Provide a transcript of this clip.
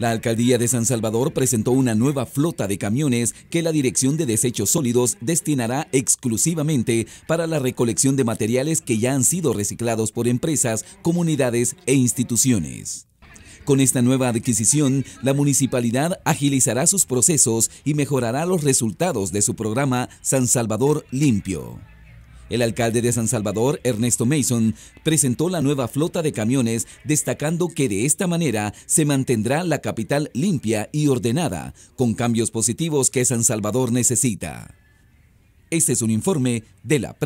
La alcaldía de San Salvador presentó una nueva flota de camiones que la Dirección de Desechos Sólidos destinará exclusivamente para la recolección de materiales que ya han sido reciclados por empresas, comunidades e instituciones. Con esta nueva adquisición, la municipalidad agilizará sus procesos y mejorará los resultados de su programa San Salvador Limpio. El alcalde de San Salvador, Ernesto Mason, presentó la nueva flota de camiones, destacando que de esta manera se mantendrá la capital limpia y ordenada, con cambios positivos que San Salvador necesita. Este es un informe de la